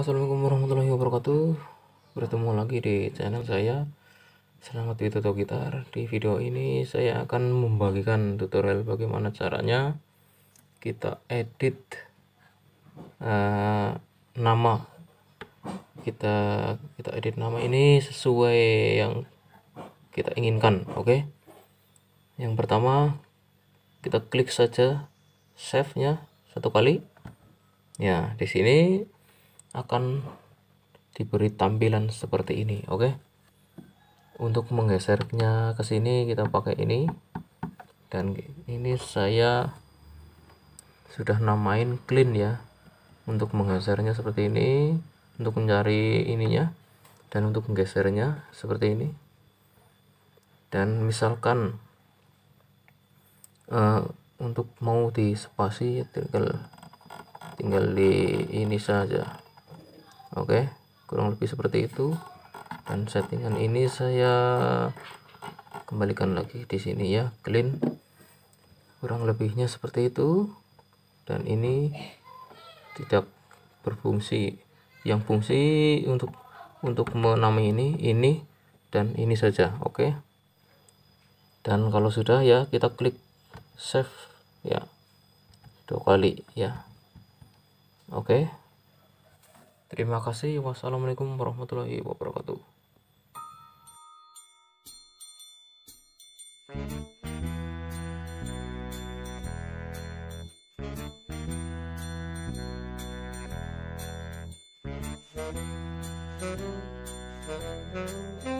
Assalamualaikum warahmatullahi wabarakatuh Bertemu lagi di channel saya Selamat di toko Gitar Di video ini saya akan membagikan tutorial bagaimana caranya Kita edit uh, Nama Kita kita edit nama ini sesuai yang kita inginkan Oke okay? Yang pertama Kita klik saja Save nya satu kali ya di sini akan diberi tampilan seperti ini oke okay? untuk menggesernya ke sini kita pakai ini dan ini saya sudah namain clean ya untuk menggesernya seperti ini untuk mencari ininya dan untuk menggesernya seperti ini dan misalkan uh, untuk mau di spasi tinggal tinggal di ini saja oke kurang lebih seperti itu dan settingan ini saya kembalikan lagi di sini ya clean kurang lebihnya seperti itu dan ini tidak berfungsi yang fungsi untuk untuk menamai ini ini dan ini saja oke dan kalau sudah ya kita klik save ya dua kali ya oke okay. Terima kasih. Wassalamualaikum warahmatullahi wabarakatuh. Thank you.